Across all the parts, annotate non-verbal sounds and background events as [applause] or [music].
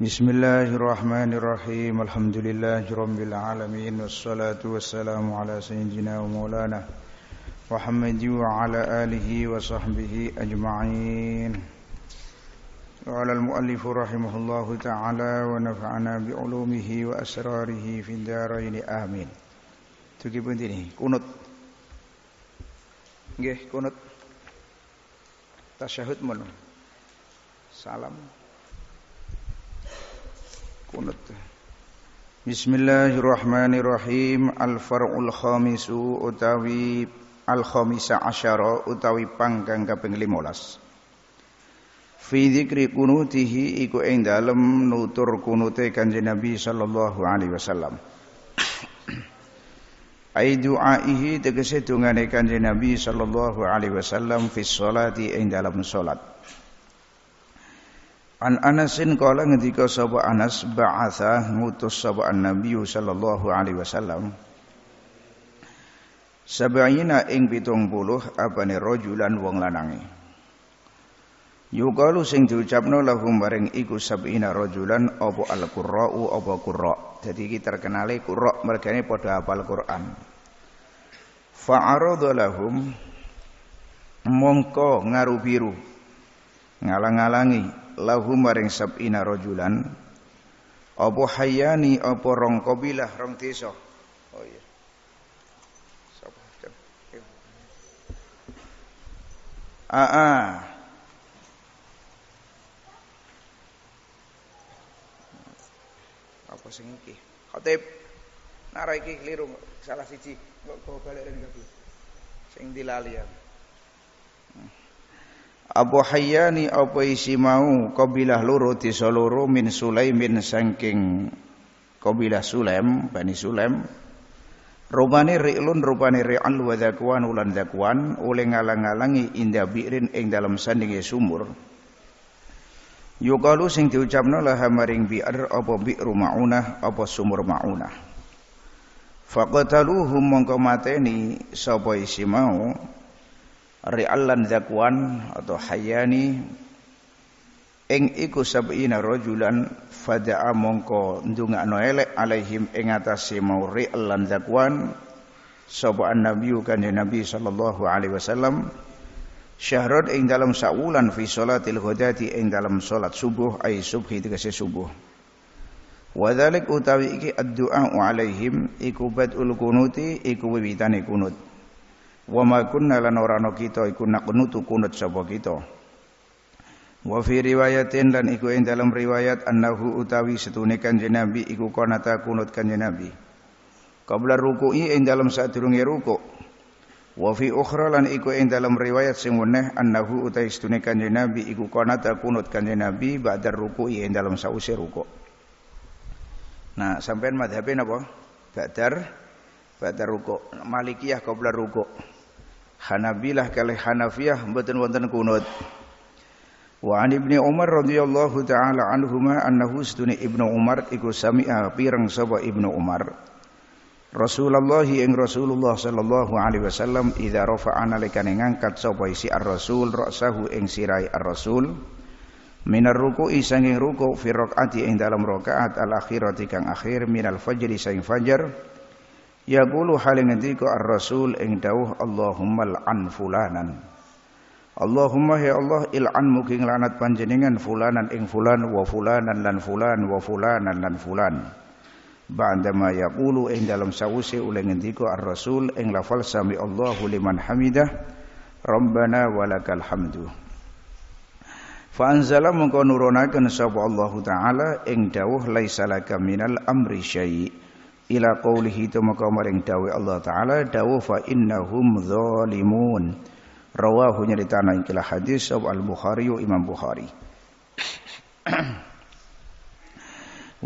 بسم الله الرحمن الرحيم الحمد لله رب العالمين والصلاة والسلام على سيدنا ومولانا محمد وعلى آله وصحبه أجمعين وعلى المؤلف رحمه الله تعالى ونفعنا بعلومه وأسراره في الدارين آمين تجيب ديني كنت كونت تشهد منه سلام kunut Bismillahirrahmanirrahim Al-Far'ul Khamisu utawi Al-Khamisa Asyara utawi pangkang kaping 15 Fi dzikri kunutihi iku ing dalem nutur kunute Kanjeng Nabi sallallahu alaihi wasallam [clears throat] Ai du'aihi tegese dungane Kanjeng Nabi sallallahu alaihi wasallam fi sholati ing dalem salat An Anasin kala ngendika sapa Anas ba'atha ngutus sapa Nabi sallallahu alaihi wasallam Sabaina ing 70 apane rojulan wong lanange Yukalu sing diucapno lahum bareng iku sabina rajulan apa al-qurra'u apa qurra dadi iki terkenale qurra mergane padha hafal Quran Fa'arada lahum mongko ngarubiru ngalang-alangi lahum maring sab'ina rajulan apa hayani apa rong kabilah rong desa oh iya Aa ah, ah. apa sing iki khatib nara iki keliru salah siji kok balik ning kabeh sing dilalian. hmm. Abu Hayyani apa isi mau kabilah loro desa loro min Sulaimin saking kabilah Sulaim Bani Sulaim Rupane ri'lun rupane ri'al wa zakwan ulan zakwan oleh ngalang-alangi inda bi'rin ing dalam sandinge sumur Yukalu sing diucapna laha maring bi'ar apa bi'ru ma'unah apa sumur ma'unah Faqataluhum mongko mateni sapa isi mau Ri'allan Zakwan atau Hayani ing iku sab'ina rajulan fada'a mongko ndungakno noelek alaihim ing atasi mau Ri'allan Zakwan sapa annabiyyu kan Nabi sallallahu alaihi wasallam syahrun ing dalam sawulan fi salatil ghadati ing dalam salat subuh ay subhi tegese subuh Wadhalik utawi iki ad-du'a alaihim iku badul kunuti iku wiwitane kunut wa ma kunna lan ora ana kita iku nakunutu kunut sapa kita wa fi riwayatin lan iku ing dalam riwayat annahu utawi setune kanjeng nabi iku konata kunut kanjeng nabi qabla ruku'i ing dalam sadurunge ruku' wa fi ukhra lan iku ing dalam riwayat sing weneh annahu utawi setune kanjeng nabi iku konata kunut kanjeng nabi ba'da ruku'i ing dalam sause ruku' nah sampean madhabe napa badar badar ruku' malikiyah qabla ruku' Hanabilah kalih Hanafiyah mboten wonten kunut. Wa an Ibnu Umar radhiyallahu taala anhuma annahu stuni Ibnu Umar iku sami'a pirang sapa Ibnu Umar. Rasulullah ing Rasulullah sallallahu alaihi wasallam idza rafa'a nalikane ngangkat sapa isi ar-rasul rasahu ing sirai ar-rasul minar ruku'i sanging ruku' fi rakaati ing dalam rakaat al-akhirati kang akhir minal fajri saing fajar Ya Yaqulu hal ngendika ar-rasul ing dawuh Allahumma la'an fulanan. Allahumma ya Allah il'an mugi lanat panjenengan fulanan ing fulan wa fulanan lan fulan wa fulanan lan fulan. Ba'dama yaqulu ing dalam sawuse oleh ngendika ar-rasul ing lafal sami Allahu liman hamidah. Rabbana walakal hamdu. Fa anzala mengko nurunaken sapa Allah taala ing dawuh laisa laka minal amri syaii ila qawlihi tumaka maring dawai Allah taala dawu fa innahum zalimun rawahu nyeritana ing kila hadis sab al bukhari imam bukhari [clears throat]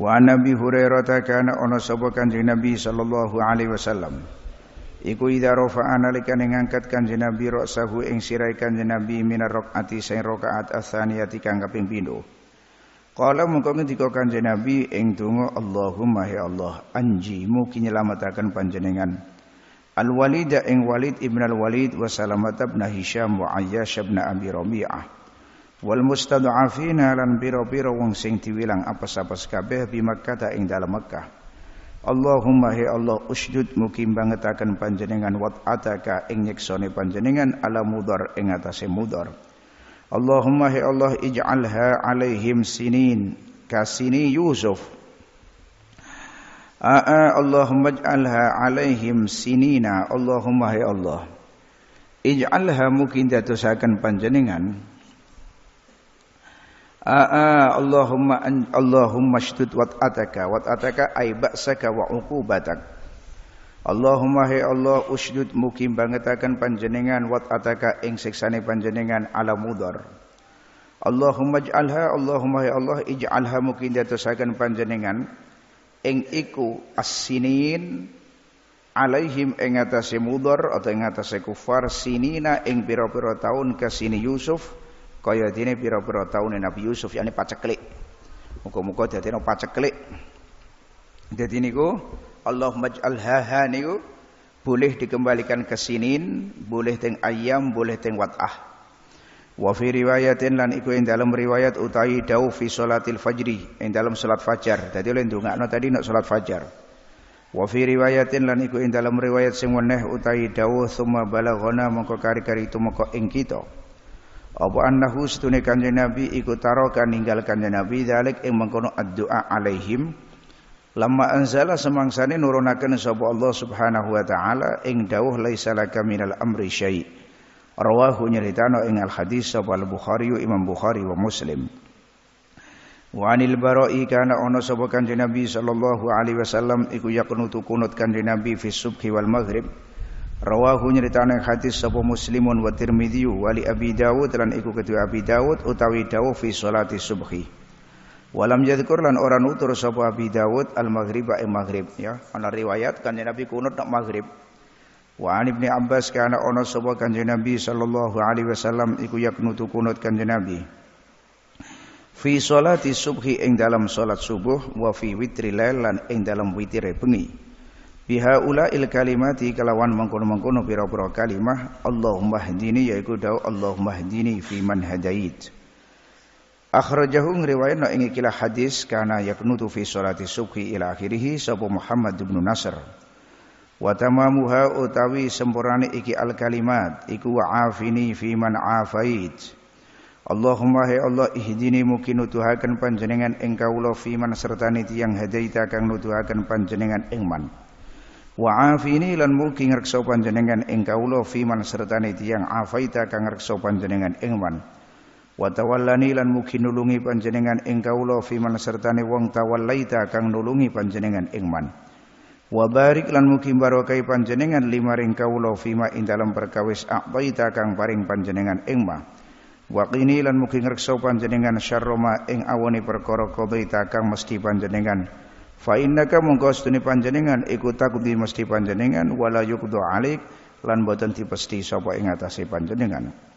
wa nabi hurairah kana ana sapa kanjeng nabi sallallahu alaihi wasallam iku idza rofa analika ngangkat kanjeng nabi raksahu ing sirai kanjeng nabi minar rakaati sing rakaat asaniyati kang kaping Kala muka ngendika Kanjeng Nabi ing donga Allahumma ya Allah anji mugi nyelamataken panjenengan. Al Walid ing Walid ibn Al Walid wa Salamah ibn Hisham wa Ayyash ibn Abi Rabi'ah. Wal mustad'afina lan biro-biro wong sing diwilang apa-apa kabeh bi Makkah ing dalem Makkah. Allahumma ya Allah usjud mugi bangetaken panjenengan wat'ataka ing nyeksone panjenengan ala mudhar ing atase mudhar. Allahumma ya Allah ij'alha alaihim sinin kasini Yusuf Aa Allahumma ij'alha alaihim sinina Allahumma ya Allah ij'alha mungkin datusakan panjenengan Aa Allahumma Allahumma shtut wat ataka wat ataka ay ba'saka wa uqubatak Allahumma hai Allah usdud mukim bangetakan panjenengan wat ataka ing seksane panjenengan ala mudar. Allahumma ij'alha Allahumma hai Allah ij'alha mukim datusaken panjenengan ing iku sinin, alaihim ing atase mudar atau ing atase kufar sinina ing pira-pira taun sini Yusuf kaya dene pira-pira taun Nabi Yusuf yakni paceklik. Muga-muga dadi paceklik. Dadi niku Allahumma ij'alha haniku boleh dikembalikan ke sinin, boleh teng ayam, boleh teng wat'ah. Wa fi riwayatin lan iku ing dalam riwayat utai dau fi salatil fajri ing dalam salat fajar. Dadi oleh ndongakno tadi nek salat fajar. Wa fi riwayatin lan iku ing dalam riwayat sing weneh utai dau summa balaghana mongko kari-kari itu mongko ing kita. Apa annahu setune kanjeng Nabi iku kan ninggal kanjeng Nabi dalik ing mengkono addu'a alaihim Lama anzala semangsane nurunakan sapa Allah Subhanahu wa taala ing dawuh laisa laka minal amri syai. Rawahu nyeritano ing al hadis sapa al Bukhari Imam Bukhari wa Muslim. Wa anil bara'i kana ono sapa kanjeng Nabi sallallahu alaihi wasallam iku yaqnutu kunut kanjeng Nabi fi subhi wal maghrib. Rawahu nyeritano ing hadis sapa Muslimun wa Tirmidzi wa li Abi Dawud lan iku kedua Abi Dawud utawi dawuh fi salati subhi. Walam yadhkur lan orang utur sapa Abi Dawud al-Maghrib ing Maghrib ya. Ana riwayat Kanjeng Nabi kunut nang Maghrib. Wa an Ibnu Abbas kana ana sapa Kanjeng Nabi sallallahu alaihi wasallam iku yaknutu kunut Kanjeng Nabi. Fi sholati subhi ing dalam salat subuh wa fi witri lail lan ing dalam witir bengi. Biha ulail kalimati kelawan mengkono-mengkono pira-pira kalimah Allahumma hdini yaiku dawuh Allahumma hdini fi man hadait. Akhrajahu ngriwayatna ing ikilah hadis kana yaqnutu fi sholati subhi ila akhirih sapa Muhammad bin Nasr. Wa tamamuha utawi sempurane iki al kalimat iku wa'afini fi man afait. Allahumma ya Allah ihdini mugi nutuhaken panjenengan ing kawula fi man sertane tiyang hadaita kang nutuhaken panjenengan ing man. Wa'afini lan mugi ngreksa panjenengan ing kawula fi man sertane tiyang afaita kang ngreksa panjenengan ing man wa tawallani lan mugi nulungi panjenengan ing kawula fiman sertane wong tawallaita kang nulungi panjenengan ing man wa barik lan mugi barokai panjenengan limaring kawula fima ing dalem perkawis aqbaita kang paring panjenengan ing ma wa qini lan mugi ngrekso panjenengan syarroma ing awone perkara qadaita kang mesti panjenengan fa innaka mungko sedune panjenengan iku takdi mesti panjenengan wala yuqdu alik lan boten dipesti sapa ing atase panjenengan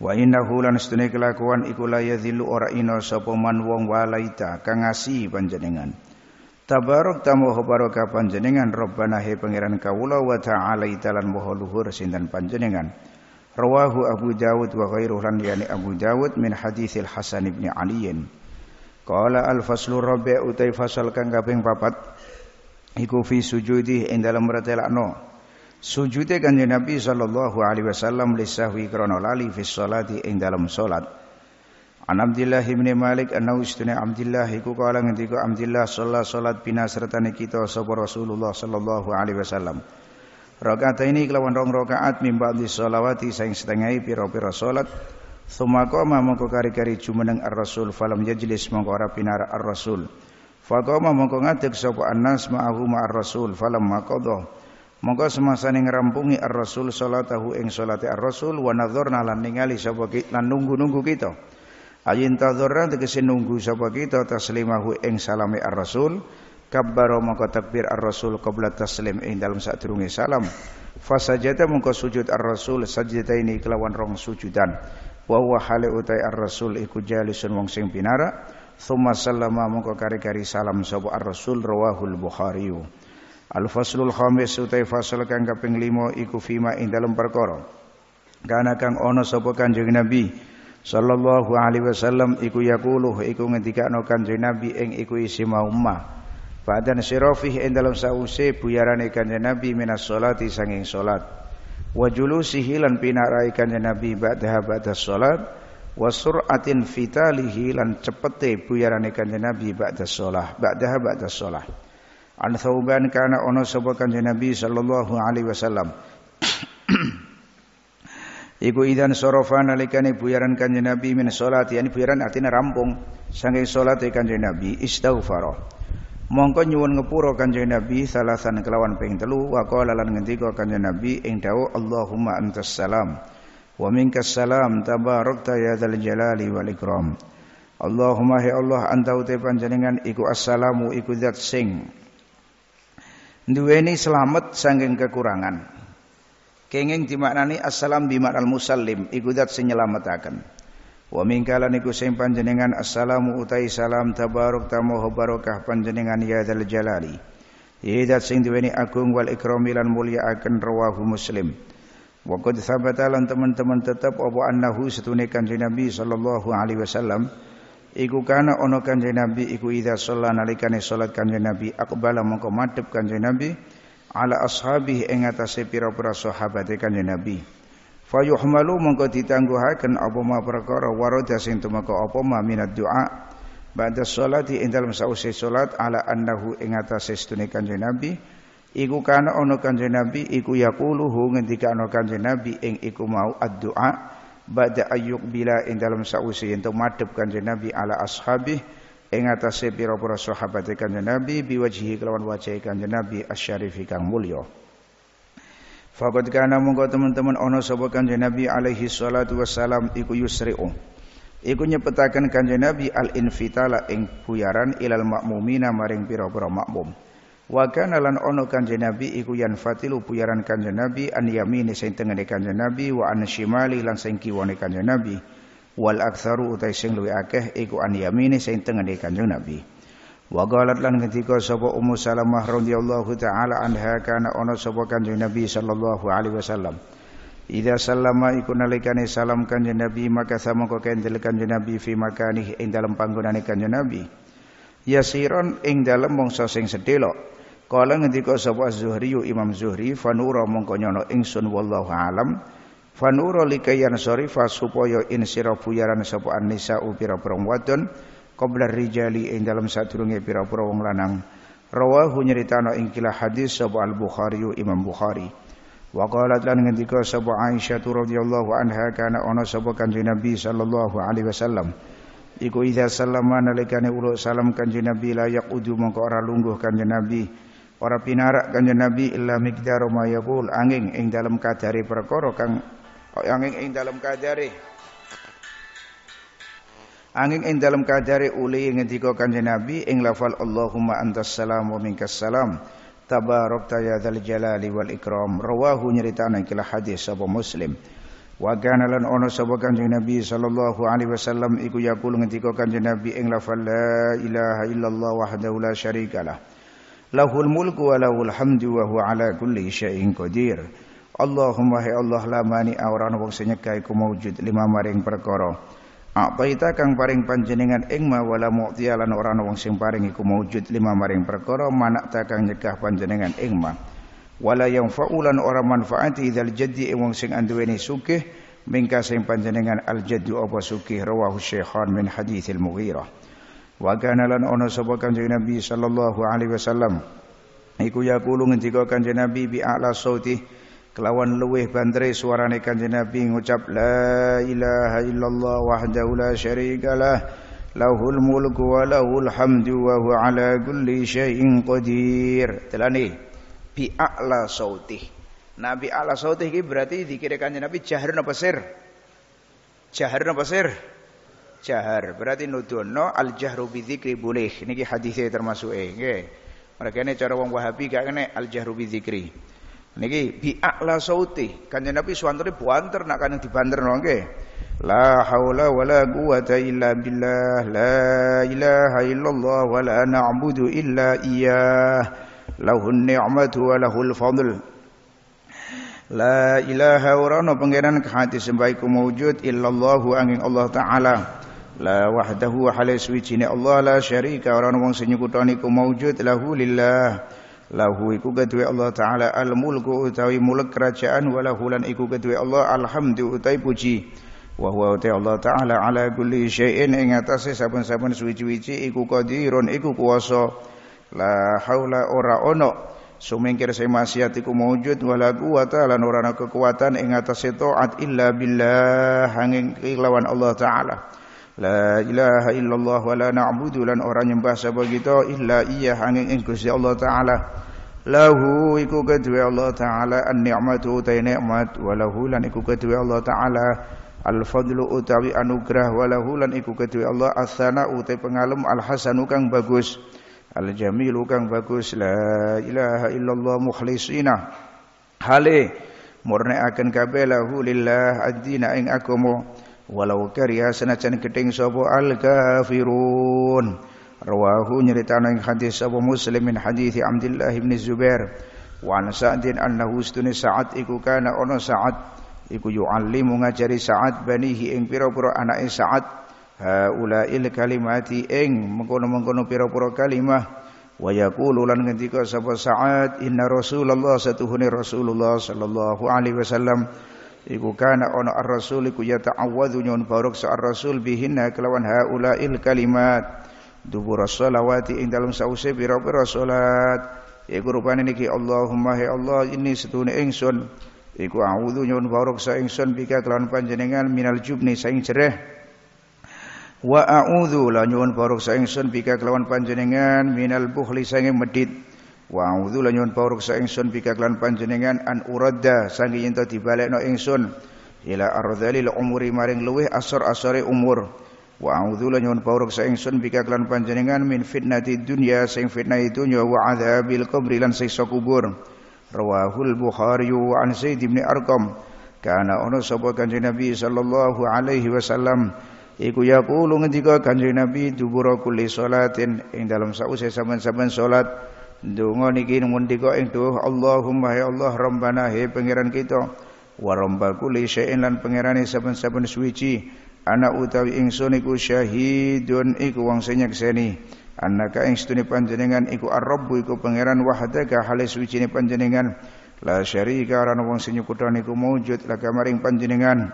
Wa innahu lan sedene kelakuan iku la yadhillu ora ina sapa man wong walaita kang ngasi panjenengan. Tabarok ta barokah panjenengan Rabbana he pangeran kawula wa ta'ala italan moho luhur sinten panjenengan. Rawahu Abu Dawud wa ghairuhu lan yani Abu Dawud min haditsil Hasan ibn Ali. Qala al-faslu rabi' utai fasal kang kaping papat iku fi sujudi ing dalem retelakno. Sujude kanjeng Nabi sallallahu alaihi wasallam lisahwi krana lali fi sholati ing dalam salat. An Abdullah bin Malik annahu istana Abdullah iku kala ngendika Abdullah sholat salat bina sertane kita sapa Rasulullah sallallahu alaihi wasallam. Rakaat ini kelawan rong rakaat mimba di sholawati saing setengahi pira-pira sholat. Thumma qama mongko kari-kari jumeneng ar-rasul falam yajlis mongko ora pinar ar-rasul. Faqama mongko ngadeg sapa annas ma'ahu ma'ar-rasul falam maqadha semasa semasane rampungi ar-rasul salatahu ing salate ar-rasul wa nadzurna lan ningali sapa lan nunggu-nunggu kita. Ayin tadzurna tegese nunggu sapa kita taslimahu ing salami ar-rasul. Kabbaro maka takbir ar-rasul qabla taslim ing dalam sadurunge salam. Fasajata muka sujud ar-rasul ini kelawan rong sujudan. Wa huwa hale utai ar-rasul iku jalisun wong sing pinara, Thumma sallama mongko kari-kari salam sapa ar-rasul rawahul Bukhariyu. Al faslul khamis utai fasal kang kaping 5 iku fima ing dalem perkara. Kana kang ana sapa Kanjeng Nabi sallallahu alaihi wasallam iku yaqulu iku ngendikakno Kanjeng Nabi ing iku isi maumma. Badan sirafih ing dalem sause buyarane Kanjeng Nabi minas salati sanging salat. Wa julusihi lan pinarai Kanjeng Nabi ba'daha ba'da salat wa sur'atin fitalihi lan cepete buyarane Kanjeng Nabi ba'da salat. Ba'daha ba'da salat. An Thauban kana ono sapa Kanjeng Nabi sallallahu alaihi wasallam. [clears throat] Iku idan sorofa nalikane buyaran Kanjeng Nabi min salat yani buyaran artinya rampung saking salat Kanjeng Nabi istaghfara. Mongko nyuwun ngepura Kanjeng Nabi salasan kelawan ping telu wa qala lan ngendika Kanjeng Nabi ing dawuh Allahumma antas salam wa minkas salam tabarakta ya dzal jalali wal ikram. Allahumma ya Allah antau uti panjenengan iku assalamu iku zat sing duweni selamat sanging kekurangan kenging dimaknani assalam bimaknal musallim iku zat sing nyelametaken wa mingkalan iku sing panjenengan assalamu utai salam tabarok tamoho barokah panjenengan ya dal jalali Idat sing duweni agung wal ikrami mulia mulyaaken rawahu Muslim. Wa qad sabata lan teman-teman tetap apa annahu setune kanjeng Nabi sallallahu alaihi wasallam Iku kana ono kanjeng Nabi iku idza sholat nalikane sholat kanjeng Nabi akbala mongko madhep kanjeng Nabi ala ashabi ing atase pira-pira sahabate kanjeng Nabi. Fayuhmalu mongko ditangguhaken apa ma perkara warada sing tumeka apa ma minad du'a ba'da sholati ing dalem sause salat ala annahu ing atase setune kanjeng Nabi iku kana ono kanjeng Nabi iku yaqulu ngendikano kanjeng Nabi ing iku mau ad-du'a ba'da ayyuk bila ing dalam sausi untuk madhep kanjeng Nabi ala ashabi ing atase pira-pira sahabat kanjeng Nabi biwajihi kelawan wajah kanjeng Nabi asyarifi kang mulya Fakat kana mungko teman-teman ono sapa kanjeng Nabi alaihi salatu wassalam iku yusri'u iku nyepetaken kanjeng Nabi al-infitala ing buyaran ilal makmumina maring pira-pira makmum Wa kana lan ono kanjeng Nabi iku yan fatilu puyaran kanjeng Nabi an yamini sing tengene kanjeng Nabi wa an shimali lan sing kiwane kanjeng Nabi. Wal aktsaru utai sing luwih akeh iku an yamini sing tengene kanjeng Nabi. Wa qalat lan ketika sapa Ummu Salamah radhiyallahu taala anha kana ono sapa kanjeng Nabi sallallahu alaihi wasallam. Ida salama iku nalikane salam kanjeng Nabi maka sama kok kanjeng Nabi fi makani ing dalem panggonane kanjeng Nabi. Yasiron ing dalem mongso sing sedelok Kala ngendika sapa Az-Zuhri ya Imam Zuhri fanura mongko nyono ingsun wallahu alam fanura likayan sarifa supaya insira buyaran sapa an-nisa pira wadon qabla rijali ing dalam sadurunge pira-pira wong lanang rawahu nyeritana ing kila hadis sapa Al-Bukhari ya Imam Bukhari wa qalat lan ngendika sapa Aisyah radhiyallahu anha kana ana sapa kanjeng Nabi sallallahu alaihi wasallam iku idza sallama nalikane ulo salam kanjeng Nabi layak udu mongko ora lungguh kanjeng Nabi Ora pinarak kanjeng Nabi illa miqdaru ma yaqul angin ing dalam kadare perkara kang angin ing dalam kadare angin ing dalam kadare uli ngendika kanjeng Nabi ing lafal Allahumma antas salam wa minkas salam tabarakta ya dzal jalali wal ikram rawahu nyeritana kila hadis sapa muslim Wa kana lan ono sapa Kanjeng Nabi sallallahu alaihi wasallam iku yaqul ngendika Kanjeng Nabi ing lafal la ilaha illallah wahdahu la syarikalah. Lahul mulku wa lahul hamdi wa huwa ala kulli syai'in qadir. Allahumma hai Allah la mani auran wa sanyakai ku maujud lima maring perkara. Apaita kang paring panjenengan ing ma wala mu'tialan ora wong sing paring iku maujud lima maring perkara manak ta kang nyegah panjenengan ing ma wala yang faulan ora manfaati idzal jaddi wong sing anduweni sugih mingka sing panjenengan al jaddu apa sugih rawahu syekhon min haditsil mughirah Wa kana lan ono sapa Kanjeng Nabi sallallahu alaihi wasallam iku yaqulu ngendika Kanjeng Nabi bi a'la sauti kelawan luweh bandre suarane Kanjeng Nabi ngucap la ilaha illallah wahdahu la syarikalah lahul mulku wa lahul hamdu wa huwa ala kulli syai'in qadir telani bi a'la sauti Nabi a'la sauti iki berarti dikira Kanjeng Nabi jahar napa sir jahar napa sir jahar. Berarti no al jahru bi dzikri boleh. Niki hadisnya termasuk e nggih. ini cara wong Wahabi gak kene al jahru bi dzikri. Niki bi a'la sauti. Kanjeng Nabi suwantune buanter nak kanjeng no nggih. La haula wala quwata illa billah. La ilaha illallah wa la na'budu illa iyyah. Lahun ni'matu wa lahul fadl. La ilaha urana pangeran kehati sembaiku mewujud illallahu angin Allah Ta'ala la wahdahu halai suwijine Allah la syarika orang wong sing nyekutoni ku maujud lahu lillah lahu iku kedue Allah taala al mulku utawi mulk kerajaan walahu lan iku kedue Allah alhamdu utawi puji wa huwa Allah taala ala kulli syai'in ing saban saben-saben suwi-suwi iku qadirun iku la ora ono sumingkir sing maksiat iku maujud wala quwata lan kekuatan ing atase taat illa billah hanging kelawan Allah taala La ilaha illallah wa la na'budu lan ora nyembah sapa kita illa iya hanging ing Gusti Allah taala. Lahu iku kedue Allah taala an-ni'matu utai nikmat wa lan iku kedue Allah taala al-fadlu utawi anugrah wa lahu lan iku kedue Allah as-sana utai pengalem al-hasanu kang bagus. Al-jamilu kang bagus la ilaha illallah mukhlisina. Hale murni akan kabeh lahu lillah ad-dina ing agama walau kariha senajan gedeng sapa al kafirun rawahu nyerita nang hadis sapa muslim min hadis Abdullah bin Zubair wa an Sa'din annahu stune Sa'ad iku kana ana Sa'ad iku yu'allimu ngajari Sa'ad banihi ing pira-pira anake Sa'ad haulail kalimati ing mengkono-mengkono pira-pira kalimah wa yaqulu lan ngendika sapa Sa'ad inna Rasulullah satuhune Rasulullah sallallahu alaihi wasallam Iku kana ono ar-rasul iku yata'awwadhu nyon barok sa rasul bihinna kelawan haulail kalimat. Dubur salawati ing dalam sause pira-pira salat. Iku ki niki Allahumma ya Allah ini setune ingsun. Iku a'udzu nyon barok sa ingsun bika kelawan panjenengan minal jubni saing jereh. Wa a'udzu la nyon barok sa ingsun bika kelawan panjenengan minal bukhli saing medit. Wa a'udzu lan nyuwun pawreksa ingsun bika kelan panjenengan an uradda sangge yen to dibalekno ingsun ila ardhalil umuri maring luweh asor-asore umur. Wa a'udzu lan nyuwun pawreksa ingsun bika kelan panjenengan min fitnati dunya sing fitnah dunya wa adzabil qabri lan siksa kubur. Rawahul Bukhari wa an Zaid bin Arqam. Kana ono sapa kanjeng Nabi sallallahu alaihi wasallam iku yaqulu ngendika kanjeng Nabi dubura kulli salatin ing dalam sause saben-saben salat Donga niki nuwun tika ing dawuh Allahumma ya Allah Rabbana he pangeran kita wa Rabbal kulli syai'in lan pangerane saben-saben suwiji ana utawi ingsun iku syahidun iku wong sing nyekseni anaka ing setune panjenengan iku ar-rabbu iku pangeran wahdaka hale suwijine panjenengan la syarika ora wong sing nyekutan iku maujud laka maring panjenengan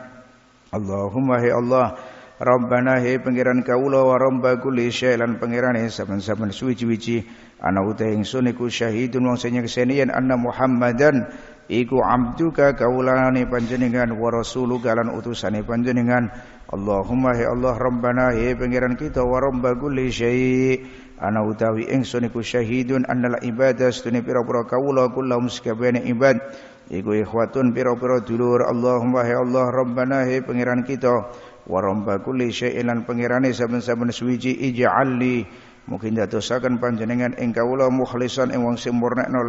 Allahumma ya Allah Rabbana he pangeran kaula wa rabb kulli syai lan pangeran saben-saben suci-suci ana uta ingsun iku syahidun wong sing nyekseni yen anna Muhammadan iku abduka kaulane panjenengan wa rasuluka lan utusane panjenengan Allahumma he Allah rabbana he pangeran kita wa rabb kulli syai ana utawi ingsun iku syahidun annal ibadah sedene pira-pira kaula kullahum ibad iku ikhwatun pira-pira dulur Allahumma he Allah rabbana he pangeran kita wa romba kulli syai'in lan pengirane saben-saben suwiji ij'alli mungkin dadosaken panjenengan ing kawula mukhlishan ing wong sempurnakno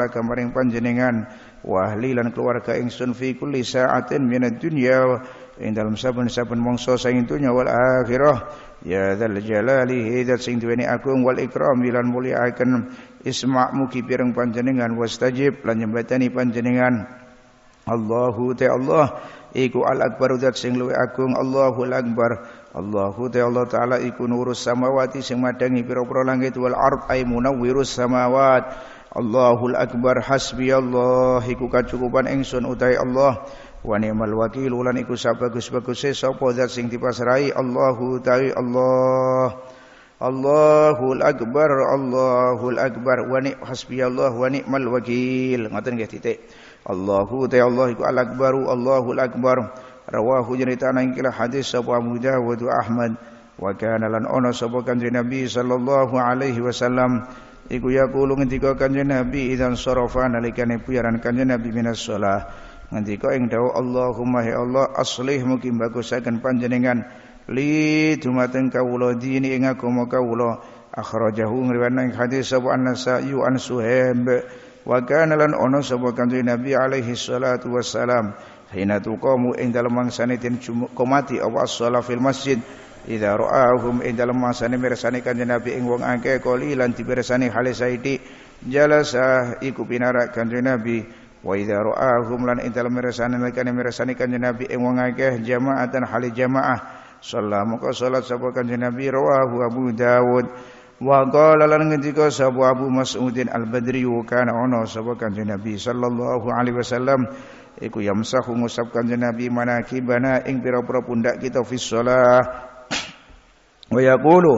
panjenengan wa ahli lan keluarga ingsun fi kulli sa'atin minad dunya ing dalam saben-saben mangsa saing dunya wal akhirah ya dzal jalali hidat sing duweni agung wal ikram lan muliaaken isma mugi pireng panjenengan wastajib lan nyembatani panjenengan Allahu ta'ala Allah iku al akbar zat sing luwih agung Allahul akbar Allahu Taala taala iku nurus samawati sing madangi pira-pira langit wal ard ay munawwirus samawat Allahul akbar hasbi Allah iku kacukupan ingsun utai Allah wa ni'mal wakil lan iku sabagus-baguse sapa zat sing Dipasrai, Allahu Taala, Allah Allahul akbar Allahul akbar wa ni hasbi Allah wa ni'mal wakil ngoten nggih titik Allahu ta Allah iku al akbaru Allahu al akbar rawahu nyeritana ing hadis sapa Abu Dawud Ahmad wa kana lan ono sapa kanjeng Nabi sallallahu alaihi wasallam iku yaqulu ngendika kanjeng Nabi idzan sarafa nalikane puyaran kanjeng Nabi minas shalah ngendika ing dawuh Allahumma ya Allah aslih mugi bagusaken panjenengan li dumateng kawula dini ing agama kawula akhrajahu ngriwana ing hadis sapa An-Nasa'i an Suhaib wa kana lan ono sapa kanjeng Nabi alaihi salatu wassalam hina tuqamu ing dalem mangsane den komati apa as-shalah fil masjid idza ra'ahum ing dalem mangsane mirsani kanjeng Nabi ing wong akeh kali lan dipirsani hale saidi jalasa iku pinarak kanjeng Nabi wa idza ra'ahum lan ing dalem mirsani lan mirsani kanjeng Nabi ing wong akeh dan hale jamaah Sallamu ka salat sapa kanjeng Nabi rawahu Abu Dawud Wa qala lan ngendika sapa Abu Mas'udin Al-Badri kana ono sapa Kanjeng Nabi sallallahu alaihi wasallam iku yamsahu ngusap Kanjeng Nabi manakibana ing pira-pira pundak kita fi shalah. [clears throat] Wa yaqulu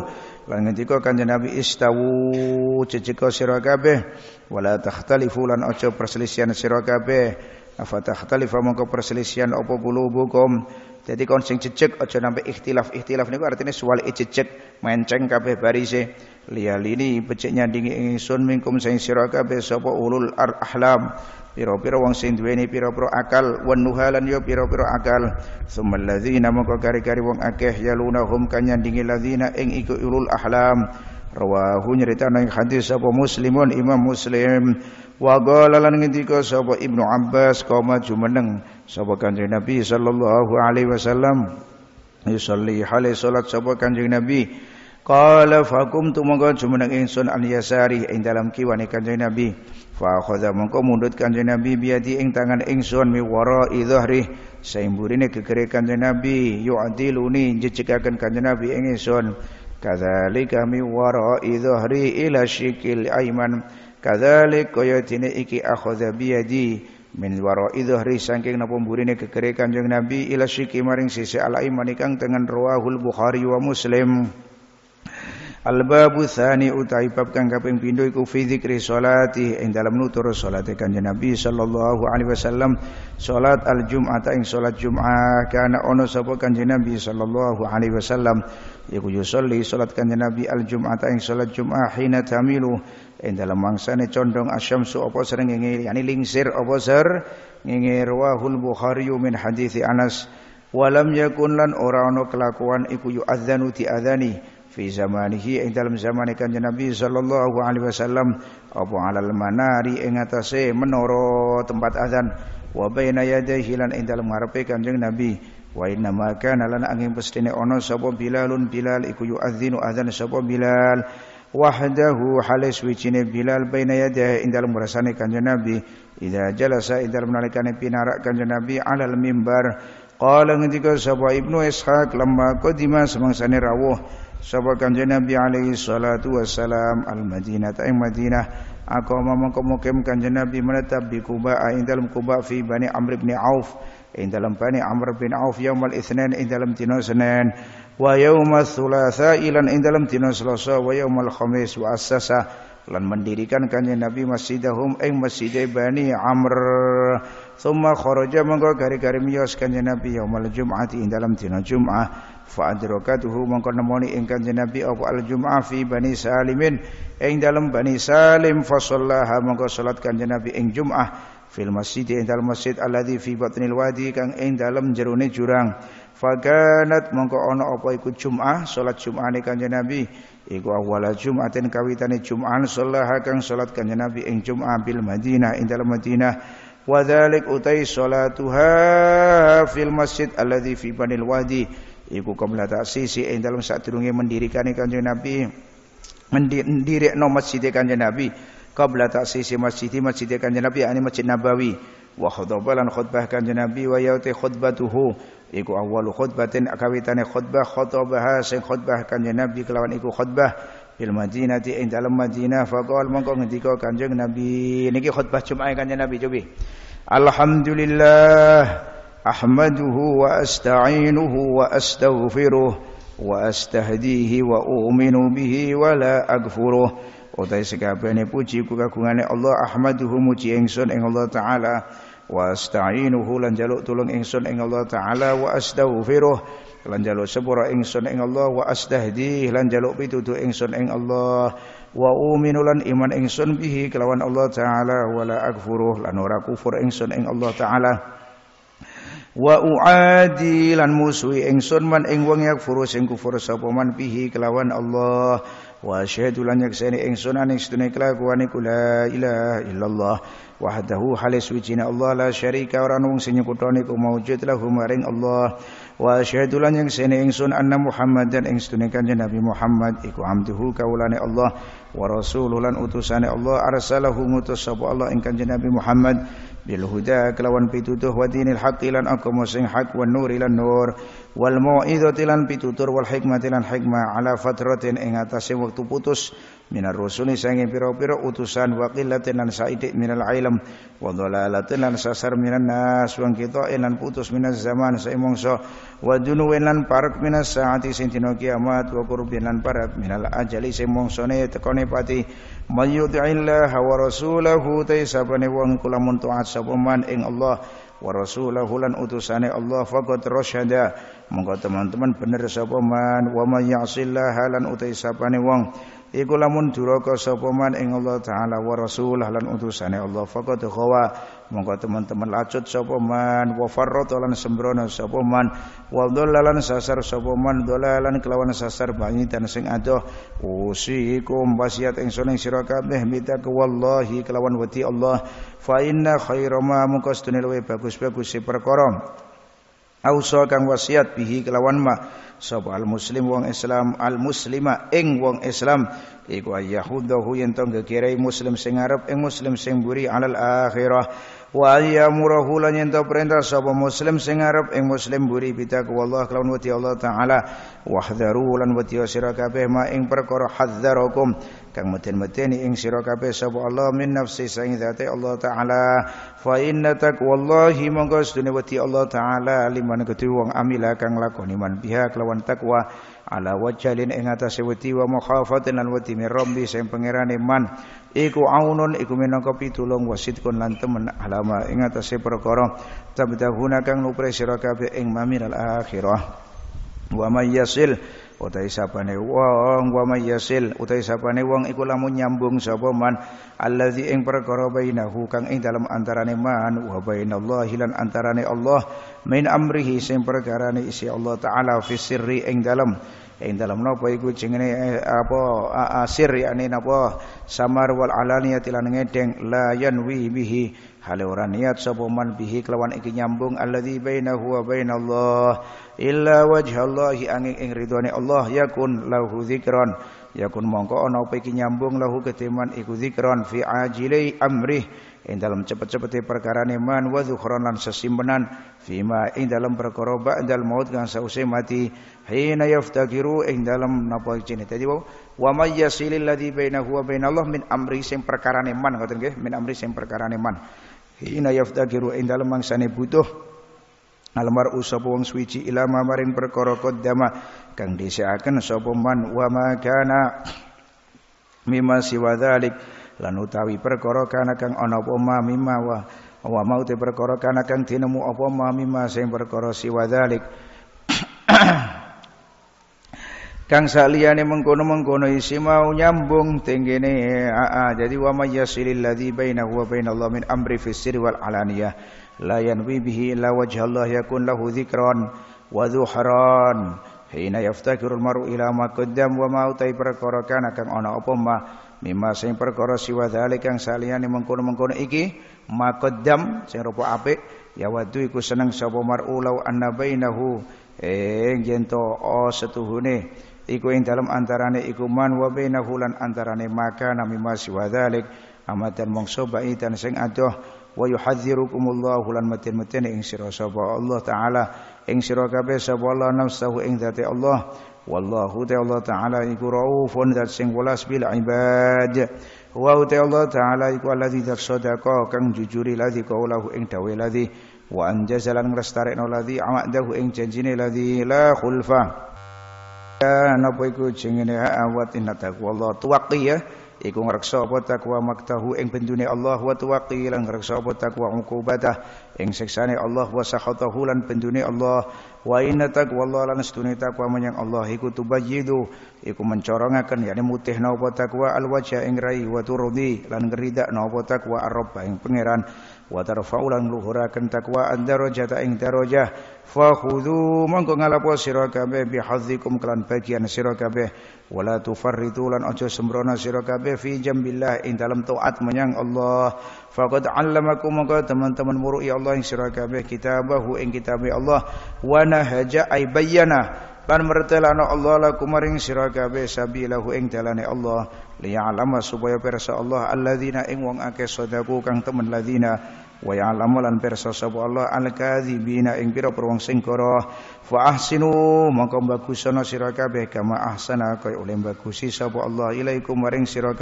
lan ngendika Kanjeng Nabi istawu ceceka sira kabeh wala takhtalifu lan aja perselisihan sira kabeh afatahhtalifa mongko perselisihan apa jadi kon sing jejeg aja nampak ikhtilaf-ikhtilaf niku artinya suwal jejeg menceng kabeh barise liyalini becik nyandingi ingsun mingkum sing sira kabeh sapa ulul ahlam pira-pira wong sing duweni pira-pira akal wan nuhalan yo pira-pira akal summal ladzina maka kari-kari wong akeh yalunahum kang nyandingi ladzina ing iku ulul ahlam rawahu nyritani nang hadis sapa muslimun imam muslim wa qala lan ngendika sapa ibnu abbas koma jumeneng sapa kanjeng Nabi sallallahu alaihi wasallam yusalli hale salat sapa kanjeng Nabi Qala fakum tumangka jumeneng ingsun an yasari ing dalam kiwane kanjeng Nabi. Fa khadha mangko mundut kanjeng Nabi biati ing tangan ingsun mi wara idhri saimburine gegere kanjeng Nabi yu'diluni jejegaken kanjeng Nabi ing ingsun. Kadzalika mi wara idhri ila syikil aiman. Kadzalik kaya tine iki akhadha biadi min warai dhahri saking napa mburine kekere Kanjeng Nabi ila syiki maring sisi ala iman ikang dengan rawahul Bukhari wa Muslim Al-babu tsani utai bab kang kaping pindho iku fi dzikri salati ing dalem nutur salate Kanjeng Nabi sallallahu alaihi wasallam salat al-Jum'ah ing salat Jum'ah kana ono sapa Kanjeng Nabi sallallahu alaihi wasallam iku yusolli salat Kanjeng Nabi al-Jum'ah ing salat Jum'ah hina tamilu ing dalam wangsane condong asyamsu apa srengenge yani lingsir apa ser ngenge rawahul bukhari min hadis Anas walam yakun lan ora ana kelakuan iku yu'adzanu diadzani fi zamanihi ing dalam zamane kanjeng Nabi sallallahu alaihi wasallam apa alal manari ing atase menara tempat azan wa baina yadayhi lan ing dalam ngarepe kanjeng Nabi Wa inna ma kana lana angin pestine ono sapa Bilalun Bilal iku yu'adzinu adzan sapa Bilal wahdahu halis wijine Bilal baina yadayhi indal murasane kanjeng Nabi idza jalasa indal menalikane pinarak kanjeng Nabi alal mimbar qala ngendika sapa Ibnu Ishaq lamma qadima semangsane rawuh sapa kanjeng Nabi alaihi salatu wassalam al Madinah ta Madinah aku mamangko mukim kanjeng Nabi menetap di Kuba ing dalam Kuba fi Bani Amr bin Auf ing dalam Bani Amr bin Auf yaumal Itsnin ing dalam dina Senin wa yauma tsulatsa ilan ing dalam dina Selasa wa yaumal khamis wa assasa lan mendirikan kanjeng Nabi masjidahum ing masjid Bani Amr thumma kharaja mangko gari-gari miyos kanjeng Nabi yaumal jum'ati ing dalam dina Jumat fa adrakatuhu mongko nemoni ing kanjeng Nabi apa al Jum'ah fi Bani Salimin ing dalem Bani Salim fa sallaha mongko salat kanjeng Nabi ing Jum'ah fil masjid ing dalem masjid alladzi fi batnil wadi kang ing dalem jerone jurang fakanat mongko ana apa iku Jum'ah salat Jum'ane kanjeng Nabi iku awala Jum'atin kawitane Jum'an sallaha kang salat kanjeng Nabi ing Jum'ah bil Madinah ing dalem Madinah wa dzalik utai salatuha fil masjid alladzi fi banil wadi iku qabla sisi ing dalam sadurunge mendirikan Kanjeng Nabi mendirikno masjid Kanjeng Nabi qabla sisi masjid masjid Kanjeng Nabi yakni Masjid Nabawi wa khutbah khutbah Kanjeng Nabi wa yauti khutbatuhu iku awal khutbatin akawitane khutbah khutbah sing khutbah Kanjeng Nabi kelawan iku khutbah fil di ing dalam Madinah faqal mongko ngendika Kanjeng Nabi niki khutbah Jumat Kanjeng Nabi cobi Alhamdulillah احمده واستعينه واستغفره واستهديه wa u'minu bihi wa la aghfuruh utahe sekabehane puji ku kagungane Allah ahmaduhu muji ingsun ing Allah taala wa astainuhu lan jaluk tulung ingsun ing Allah taala wa astaghfiruh lan jaluk sepura ingsun ing Allah wa astahdihi lan jaluk pitutu ingsun ing Allah wa u'minu lan iman ingsun bihi kelawan Allah taala wa la lan ora kufur ingsun ing Allah taala wa uadi lan musuhi ingsun man ing wong yakfuru sing kufur sapa man pihi kelawan Allah wa asyhadu lan seni ingsun aning sedune kelakuan kula la illallah wahdahu halis wijina Allah la syarika ora wong sing nyekutone iku maujud lahu maring Allah wa asyhadu lan seni ingsun anna Muhammadan ing sedune kanjeng Nabi Muhammad iku amduhu kaulane Allah wa rasululan utusane Allah arsalahu ngutus sapa Allah ing kanjeng Nabi Muhammad bil huda kelawan pitutuh wa dinil haqqi lan sing hak wan nur lan nur wal mau'izati lan pitutur wal hikmati lan hikmah ala fatratin ing atase wektu putus minar rusuli sange pira-pira utusan wa qillatin lan saidik minal ilm wa dhalalatin lan sasar minan nas Wangkito kita lan putus minas zaman saimongso wa junuwen lan parek minas saati sing kiamat wa qurbin lan parek minal ajali saimongsone tekone pati May yuti'illaha wa rasulahu taisabane wong kula mun taat sapa ing Allah wa rasulahu lan utusani Allah faqad rasyada. Monggo teman-teman bener sapa man wa may ya'sillaha lan utaisabane wong iku lamun duraka sapa man ing Allah taala wa rasul lan utusane Allah faqad khawa monggo teman-teman lacut sapa man wa farrat lan sembrono sapa man wa dhalalan sasar sapa man dhalalan kelawan sasar bangi dan sing adoh usikum wasiat ingsun ing sira kabeh ke wallahi kelawan wati Allah fa inna khaira ma mongko sedene bagus-bagus perkara Ausa kang wasiat bihi kelawan ma sapa al muslim wong Islam al muslima ing wong Islam iku ayyahudahu yen tong muslim sing arep ing muslim sing buri alal akhirah wa ya'muruhu lan yanto perintah sapa muslim sing arep ing muslim buri pitakwa Allah kelawan wati Allah taala wahdharu lan wati sira kabeh ma ing perkara hadzarukum kang meten-meteni ing sira kabeh sapa Allah min nafsi sing zati Allah taala fa inna wallahi Allahi mongko sedene wati Allah taala liman kete wong amila kang lakoni man pihak lawan takwa ala wajalin ing atase wedi wa mukhafatin lan wedi min rabbi sing pangerane man iku aunun iku minangka pitulung wasidkun lan temen alama ing atase perkara tabtahuna kang nupre sira kabeh ing mamir al akhirah wa may yasil utai sapane wong wa mayasil utai sapane wong iku lamun nyambung sapa man allazi ing perkara bainahu kang ing dalam antarane man wa bainallahi lan antarane Allah min amrihi sing perkarane isi Allah taala fi sirri ing dalam ing dalam napa iku jenenge eh, apa asir yakni napa samar wal alaniyati lan ngedeng la yanwi bihi hale ora niat sapa man bihi kelawan iki nyambung alladzi bainahu wa bainallah illa wajhallahi angin ing ridwane Allah yakun lahu dzikran yakun mongko ana apa iki nyambung lahu ketiman iku dzikran fi ajili amrih ing dalam cepet-cepete perkara ne man wa dzukran lan sesimbenan fima ing dalam perkara ba'dal maut kang sause mati hina yaftakiru ing dalam napa cene Tadi wa may yasilil ladzi bainahu wa bainallah min amri sing perkara ne man ngoten nggih min amri sing perkara ne hina yaftakiru ing dalam mangsane butuh Almar usapa wong suci ilama maring perkara qaddama kang dhisikaken sapa man wa ma kana mimma siwa dzalik lan utawi perkara kana kang ana apa ma mimma wa wa mau te perkara kana kang tinemu apa ma mimma sing perkara siwa dzalik [coughs] kang saliyane mengkono-mengkono isi mau nyambung tenggene aa jadi wa mayyasilil ladzi bainahu wa bainallahi min amri fis sirri wal alaniyah la yanwi bihi illa wajhallah yakun lahu dzikran wa hina yaftakiru maru ila ma qaddam wa ma utai perkara kana kang ana apa ma mimma sing perkara siwa dalik kang saliyane mengkono-mengkono iki maqaddam sing rupa apik ya wadu iku seneng sapa mar'u law anna bainahu ing eh, yen oh setuhune iku ing dalem antarane iku man wa bainahu lan antarane maka nami siwa dzalik amatan mongso baitan sing adoh wa yuhadzirukumullahu lan matin-matin ing sira sapa Allah taala ing sira kabeh sapa Allah nafsahu ing zati Allah Wallahu ta'ala ta'ala iku raufun dat sing welas bil ibad. Wa ta'ala ta'ala iku alladzi tasaddaqa kang jujuri ladzi qaulahu ing dawe ladzi wa anjaza lan ngrestarikno ladzi amadahu ing janjine ladzi la khulfa. Napa iku jenenge awat inna taqwallah tuwaqi ya. iku ngreksa apa takwa maktahu ing bendune Allah wa tuwaqi lan ngreksa apa takwa uqubatah ing siksane Allah wa sahatahu lan bendune Allah wa inna taqwallahi lan astune takwa menyang Allah iku tubayyidu iku mencorongaken yakni mutihna apa takwa alwaja ing rai wa turdi lan ngeridakna na takwa ar-rabb ing pangeran wa tarfa'u lan luhuraken taqwa andarajata ing darajah fa khudhu mangko ngalapo sira kabeh bi hadzikum kelan bagian sira kabeh wala tufarritu lan aja sembrono sira kabeh fi jambillah ing dalam taat menyang Allah faqad 'allamakum mangko teman-teman muru'i Allah ing sira kabeh kitabahu ing kitabe Allah wa nahaja ay bayyana Pan mertelano Allah lakum maring sira kabeh sabilahu ing dalane Allah liya'lama supaya pirsa Allah alladzina ing wong akeh sadaku kang temen ladzina wa ya'lamu lan pirsa Allah al-kadzibina ing pira wong sing koro fa ahsinu mongko bagusana sira kama ahsana kaya oleh bagusi sapa Allah ilaikum maring sira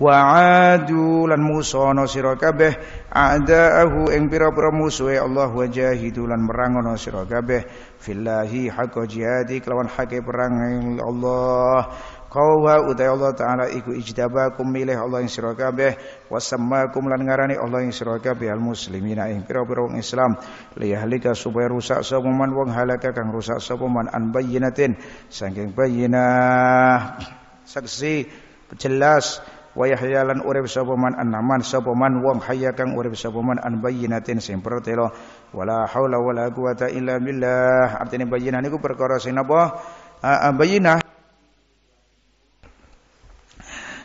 Waadu lan musana sira kabeh adaahu ing pira Allah wa jahidu lan merangono sira kabeh fillahi haqqo jihadi kelawan hakke perang Allah Qawa utai Allah taala iku ijtabakum milih Allah yang sira kabeh wasammakum lan ngarani Allah yang sira kabeh al muslimina ing pira-pira wong Islam liyahlika supaya rusak sapa wong halaka kang rusak sapa anbayinatin, an saking bayina, saksi jelas wa yahya lan urip sapa man annaman sapa man wong hayya kang urip sapa man an bayyinatin sing pertelo wala haula wala quwata illa billah artine bayyinah niku perkara sing napa ah, ah, bayyinah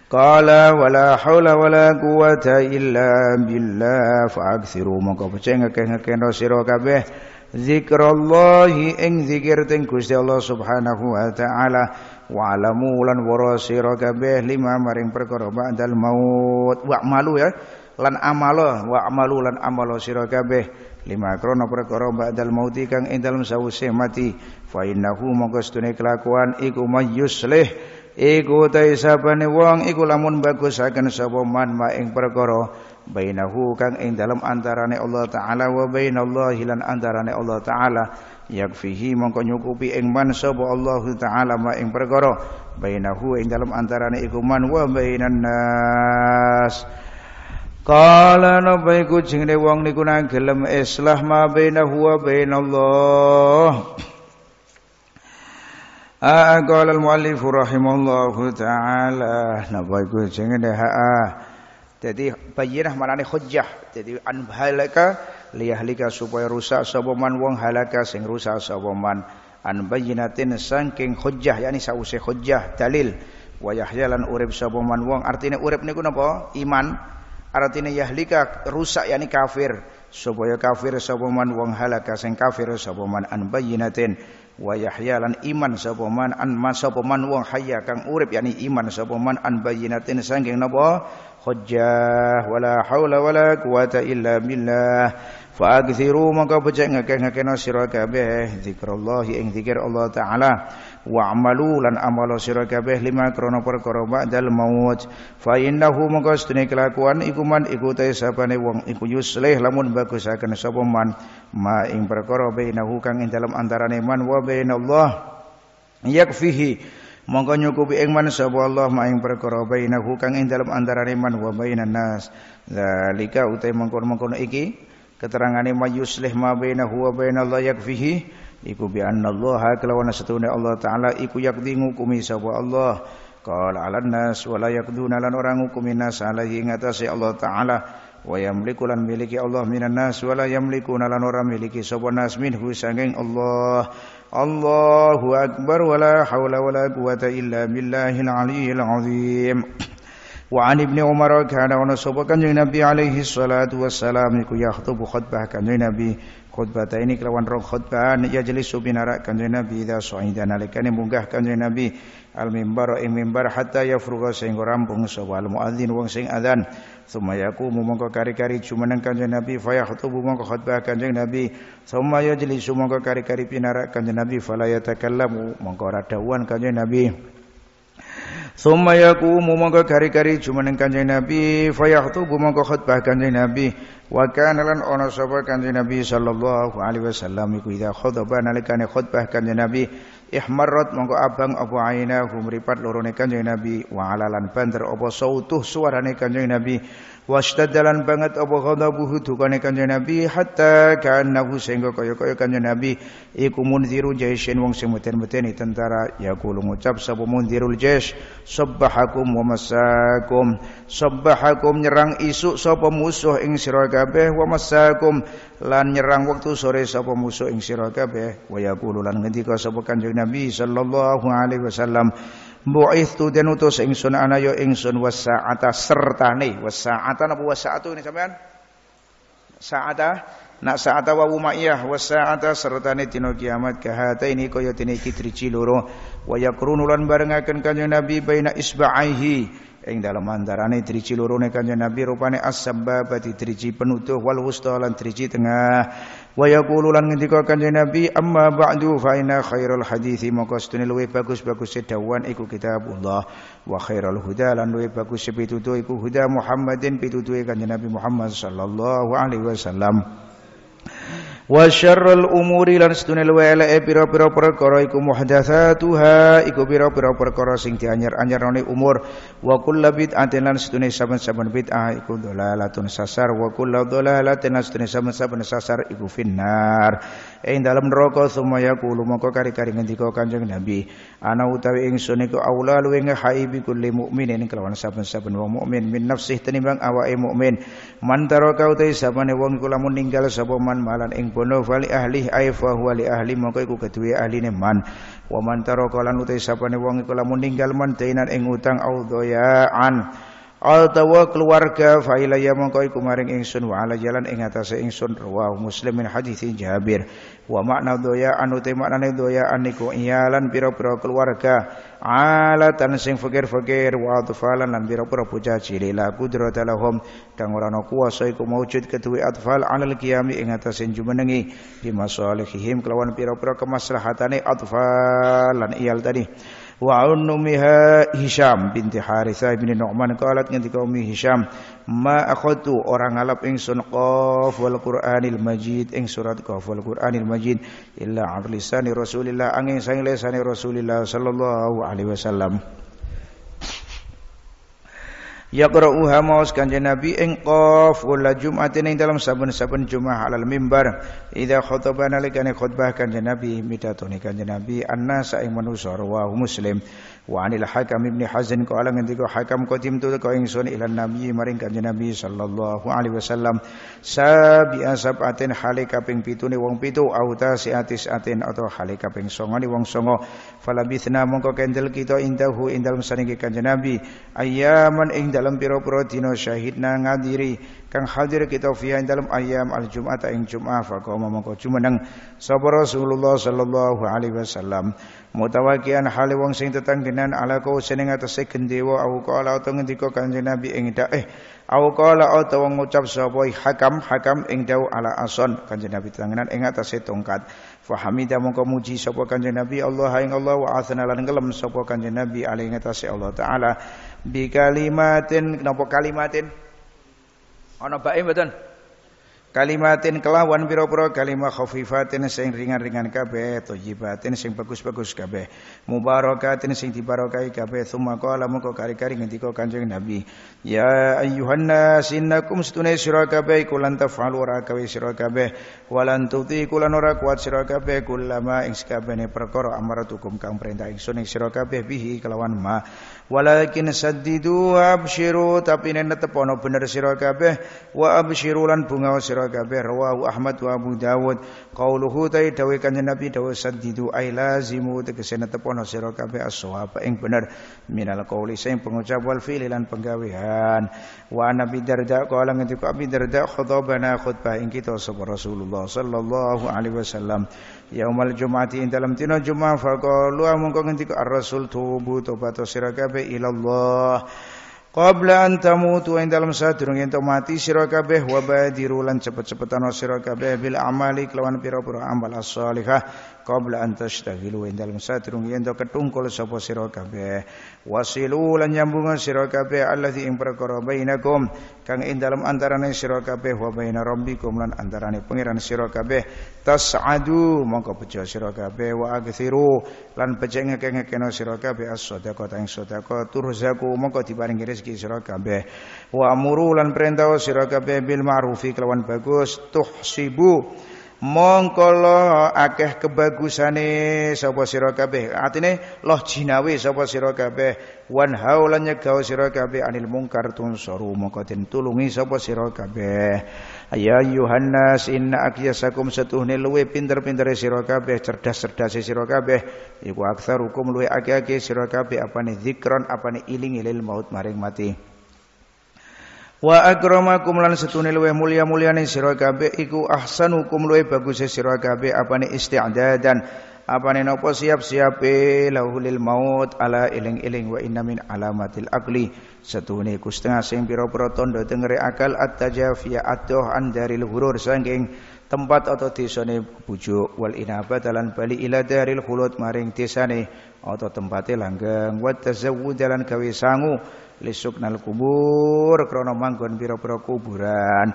Kala, wala حول wala قوة إلا بالله فأكثروا mongko becik ngekeh-ngekehno siro kabeh zikrallahi ing zikir teng Gusti Allah Subhanahu wa taala wa alamu lan wara siro kabeh lima maring perkara ba'dal maut wa malu ya lan amalo wa amalu lan amalo siro kabeh lima krono perkara ba'dal mauti kang ing dalem sawise mati fa innahu mongko kelakuan iku mayyuslih iku ta wong iku lamun bagusaken sapa man ma ing perkara bainahu kang ing dalem antarane Allah taala wa bainallahi lan antarane Allah taala yakfihi mongko nyukupi ing man sapa Allah taala ma ing perkara bainahu ing dalem antarane iku man wa bainan nas Kala napa kucing jenenge wong niku nang gelem islah ma bainahu wa bainallah Ah, qala al-muallif rahimahullahu taala. Napa iku sing ngene ha. Jadi bayyinah marane hujjah. Jadi an halaka supaya rusak sapa wong halaka sing rusak sapa Anbayinatin an bayyinatin saking hujjah yakni sause hujjah dalil wa yahyalan urip sapa wong artine urip niku napa iman artinya yahlika rusak yani kafir supaya kafir sapa wong halaka sing kafir sapa anbayinatin wa Yahya lan iman sapa man an sapa man wong hayya kang urip yani iman sapa man an bayyinatin saking napa hujjah wala haula wala quwata illa billah fa akthiru maka becek ngakeh ngakeh sira kabeh zikrullah ing zikir Allah taala wa amalu lan amalo sira kabeh lima krana perkara ba'dal maut fa innahu mongko sedene kelakuan iku man iku sabane wong iku yuslih lamun bagusaken sapa man ma ing perkara bainahu kang ing dalem antarane man wa bainallah yakfihi Mongko nyukupi ing sapa Allah ma ing perkara bainahu kang ing dalem antarane man wa bainan nas. Zalika utai mengkon-mengkon iki keterangane ma yuslih ma bainahu wa bainallahi yakfihi iku bi annallaha kelawan satune Allah taala iku yakdi ngukumi sapa Allah qala alan nas wala yakduna lan orang ngukumi nas alaihi ngatasi Allah taala wa yamliku lan miliki Allah minan nas wala yamliku lan orang miliki sapa nas minhu sanging Allah Allahu akbar wala haula wala quwata illa billahil aliyil azim وعن ابن عمر كان ونصب كان النبي عليه الصلاة والسلام يخطب خطبة كان النبي khutbah ini kelawan rong khutbah ya jelisu binarak kanjeng Nabi da suhaida nalikane munggah kanjeng Nabi al mimbar ing eh, mimbar hatta ya furuga sing rampung sapa al muadzin wong sing adzan summa yaqumu mongko kari-kari jumeneng kanjeng Nabi fa yakhutubu mongko khutbah kanjeng Nabi summa ya jelisu mongko kari-kari pinarak kanjeng Nabi fala yatakallamu mongko radawan kanjeng Nabi Summa yaqumu mongko kari-kari jumeneng Kanjeng Nabi fayakhutubu mongko khutbah Kanjeng Nabi wa kana lan ana sapa Kanjeng Nabi sallallahu alaihi wasallam iku khutbah khutbah nalikane khutbah Kanjeng Nabi ihmarrat mongko abang apa ainahu mripat lorone Kanjeng Nabi wa alalan banter apa sautuh suarane Kanjeng Nabi wasdad dalan banget apa ghadabuhu dukane kanjeng Nabi hatta ka'annahu sehingga kaya-kaya kanjeng Nabi iku munziru jaisyin wong sing meten-meteni tentara yaqulu ngucap sapa munzirul jais sabbahakum wa masakum sabbahakum nyerang isuk sapa musuh ing sira kabeh wa masakum lan nyerang waktu sore sapa musuh ing sira kabeh wa yaqulu lan ngendika sapa kanjeng Nabi sallallahu alaihi wasallam bu'ithu den utus ingsun ana atas ya ingsun wasaata ata wasaata wasa wasaatu ini sampean saata nak saata wa umayyah wasaata sertane dina kiamat kahata ini kaya dene iki driji loro wa yakrunu lan barengaken nabi baina isba'aihi ing dalam antarane driji loro ne Nabi Rupani as-sababati trici penutuh wal wusta tengah Wa yaqulu lan ngendika kanjeng Nabi amma ba'du fa inna khairal hadisi maka setune luwe bagus-bagus Sedawan iku kitabullah wa khairal huda lan luwe bagus sepitutu iku huda Muhammadin pitutuhe kanjeng Nabi Muhammad sallallahu alaihi wasallam. wa syarrul umuri lan sedune luwe eleke pira-pira perkara iku muhdatsatuha iku pira-pira perkara sing dianyar-anyarane umur wa kullu bid'atin lan sedune saben-saben bid'ah iku dolalatun sasar wa kullu dolalatin lan sedune saben-saben sasar iku finnar Eh, ing dalam neraka sumaya kulo moko kari-kari ngendika Kanjeng Nabi ana utawi ingsun iku aula luwih ngahaibi kulli mukminin kelawan saben-saben wong mukmin min nafsih tinimbang awake mukmin man taraka utawi sapane wong iku lamun ninggal sapa man malan ing bono fali ahli ai fa huwa ahli moko iku keduwe ahline man wa man taraka lan utawi wong iku lamun ninggal man dainan ing utang au Altawa keluarga fa ilayya mongko iku maring ingsun wa ala jalan ing atase ingsun rawahu Muslim min hadis Jabir. Wa makna doya anu te maknane doya aniku iyalan pira-pira keluarga alatan sing fakir-fakir wa atfalan lan pira-pira puja cilik la qudrata lahum kang ora ana kuwasa iku maujud keduwe atfal alal qiyami ing atase jumenengi bi masalihihim kelawan pira-pira kemaslahatane atfal lan iyal tadi wa Hisham binti Harisah bin Nu'man qalat ngendika ummi Hisham ma akhadtu orang ngalap ingsun qaf wal Qur'anil Majid ing surat qaf wal Qur'anil Majid illa an lisani Rasulillah angin sang lisani Rasulillah sallallahu alaihi wasallam yaqra'uha maus kanjeng Nabi ing qaf wala Jum'atin ing dalam saben-saben Jumat alal mimbar ida khutbah nalikane khutbah kanjeng Nabi midatone kanjeng Nabi annas ing manusa Muslim Wa anil Hakam ibn Hazin kala ngendika Hakam qadim tu ka ingsun ila Nabi maring Kanjeng Nabi sallallahu alaihi wasallam sabi'a sab'atin hale kaping 7 wong pitu auta siatis aten atau hale kaping 9 wong songo. falabithna mongko kendel kita indahu ing dalem saniki Kanjeng Nabi ayyaman ing dalem pira-pira dina syahidna ngadiri kang hadir kita fiya ing dalem ayam al-jum'ata ing Jum'ah faqama mongko jumeneng sapa Rasulullah sallallahu alaihi wasallam mutawakian hale wong sing tetanggenan ala kau seneng atas gendewa au ala utawa ngendika kanjeng Nabi ing eh au kala otong ngucap sapa hakam hakam ing dawuh ala ason kanjeng Nabi tetanggenan ing atase tongkat fahamida hamida mongko muji sapa kanjeng Nabi Allah ing Allah wa asna lan gelem sapa kanjeng Nabi ala ing atase Allah taala bi kalimatin kenapa kalimatin ana bae mboten kalimatin kelawan biro pira kalimah khafifatin sing ringan-ringan kabeh thayyibatin sing bagus-bagus kabeh mubarakatin sing dibarokahi kabeh tsumma qala mengko kari-kari ngendika Kanjeng Nabi ya ayyuhan nas innakum stune sira kabeh kulan tafalu ora kabeh sira kabeh walan tuti kulan ora kuat sira kabeh kulama ing sakabehane perkara amaratukum kang perintah ingsun ing sira kabeh bihi kelawan ma walakin saddidu absyiru tapi nenata tepono bener sira kabeh wa absyiru lan bunga sira khaira kabeh rawahu Ahmad wa Abu Dawud qauluhu ta dawe kanjeng Nabi dawu sadidu ai lazimu tegese netepono sira kabeh as ing bener minal qauli sing pengucap wal fi'li lan penggawean wa Nabi Darda qala ngendika Abi Darda khutbana khutbah ing kita sapa Rasulullah sallallahu alaihi wasallam yaumal jum'ati ing dalam dina Jumat faqalu mongko ar-rasul tubu tobat sira kabeh ilallah Qabla an tamutu ing dalam sadurung ento mati sira kabeh wa badiru lan cepet-cepetan sira kabeh bil amali kelawan pira-pira amal as-salihah qabla an tashtahilu ing dalam sadurung ento ketungkul sapa sira kabeh wasilu lan nyambungan sira kabeh allazi ing perkara bainakum kang ing dalem neng sira kabeh wa baina rabbikum lan antarane pangeran sira kabeh tas'adu mongko bejo sira kabeh wa agthiru lan pejenge keno sira kabeh as-sadaqah ing sedekah turzaku mongko diparingi rezeki sira kabeh wa amuru lan perintah sira kabeh bil ma'rufi kelawan bagus tuhsibu mongkolo akeh kebagusane sapa sira kabeh atine loh jinawi sapa sira kabeh wan haula nyegah sira kabeh anil mungkar tunsoru mongko den tulungi sapa sira kabeh ya yuhannas inna akyasakum setuhne luwe pinter-pintere sira kabeh cerdas-cerdase sira kabeh iku aktsarukum luwe akeh-akeh sira kabeh apane zikron apane iling iling maut maring mati Wa akramakum lan setune luweh mulya-mulyane sira kabeh iku ahsanukum luweh bagus sira kabeh apane apa apane napa siap-siape lahulil maut ala iling-iling wa inna min alamatil aqli setune iku setengah sing pira-pira tandha tengere akal at-tajafiya adoh andaril hurur saking tempat atau desane bujuk wal inabat lan bali ila daril khulud maring desane atau tempate langgeng wa tazawwud lan gawe sangu lisuknal kubur krono manggon pira-pira kuburan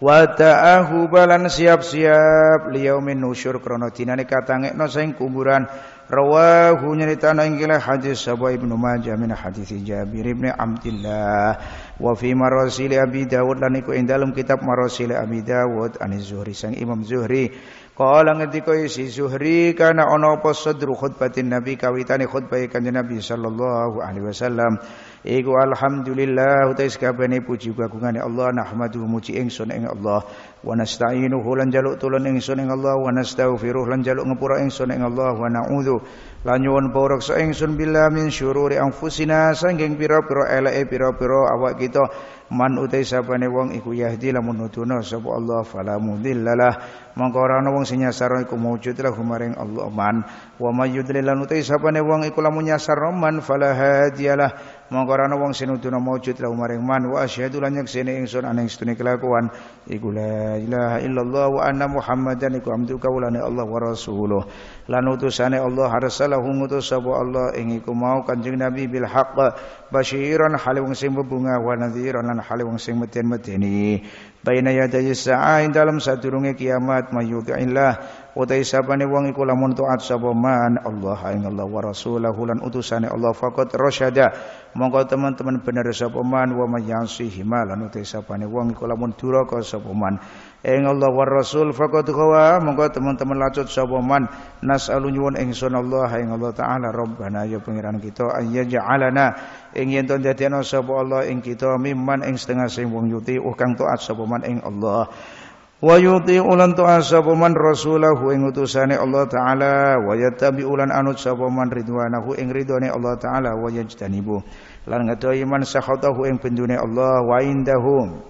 wa ta'ahu balan siap-siap liyaumin nusyur krana dinane katangekno sing kuburan rawahu nyeritana ing kila hadis sapa Ibnu Majah min hadis Jabir bin Abdullah wa fi marasil Abi Dawud lan iku ing dalam kitab marasil Abi Dawud an Zuhri sang Imam Zuhri Kala ngendika si Zuhri kana ana apa sadru khutbatin Nabi kawitane khutbah Kanjeng Nabi sallallahu alaihi wasallam iku alhamdulillah utais kabehane puji kagungane Allah nahmadu muji ingsun ing Allah wa nasta'inuhu lan jaluk tulun ingsun ing Allah wa nastaghfiruh lan jaluk ngapura ingsun ing Allah wa na'udzu lan nyuwun pareksa ingsun billah min syururi anfusina sanging pira-pira eleke pira-pira awak kita man utai sabane wong iku yahdi lamun nutuna sapa Allah fala mudhillalah lalah ora ana wong sing nyasar iku mujud lahu maring Allah man wa may yudlil lan utai sabane wong iku lamun nyasar man fala hadiyalah mongko ana wong sinuduna maujud lahu maring man wa asyhadu lan yaksini ingsun ana ingsun kelakuan iku la ilaha illallah wa anna muhammadan iku amduka ulane Allah wa rasuluh lan utusane Allah arsalahu ngutus sapa Allah ing iku mau kanjeng nabi bil haqq basyiran hale wong sing bebunga wa nadhiran lan hale wong sing meden-medeni baina yadayis sa'a dalam sadurunge kiamat mayyutillah utai sapane wong iku lamun taat sapa man Allah ing Allah wa rasulahu lan utusane Allah faqat rasyada mongko teman-teman bener sapa man wa mayansihi lan utai sapane wong iku lamun duraka sapa man ing Allah wa rasul faqat qawa mongko teman-teman lacut sapa man nasalu nyuwun ingsun Allah ing Allah taala rabbana ya pangeran kita ayyaj'alana ing yen to dadekno sapa Allah ing kita mimman ing setengah sing wong yuti uh kang taat sapa man ing Allah wa yuti'u lan tu'a sapa man rasulahu ing utusane Allah taala wa yattabi'u lan anut sapa man ridwanahu ing ridwane Allah taala wa yajtanibu lan ngedohi man sakhatahu ing bendune Allah wa indahum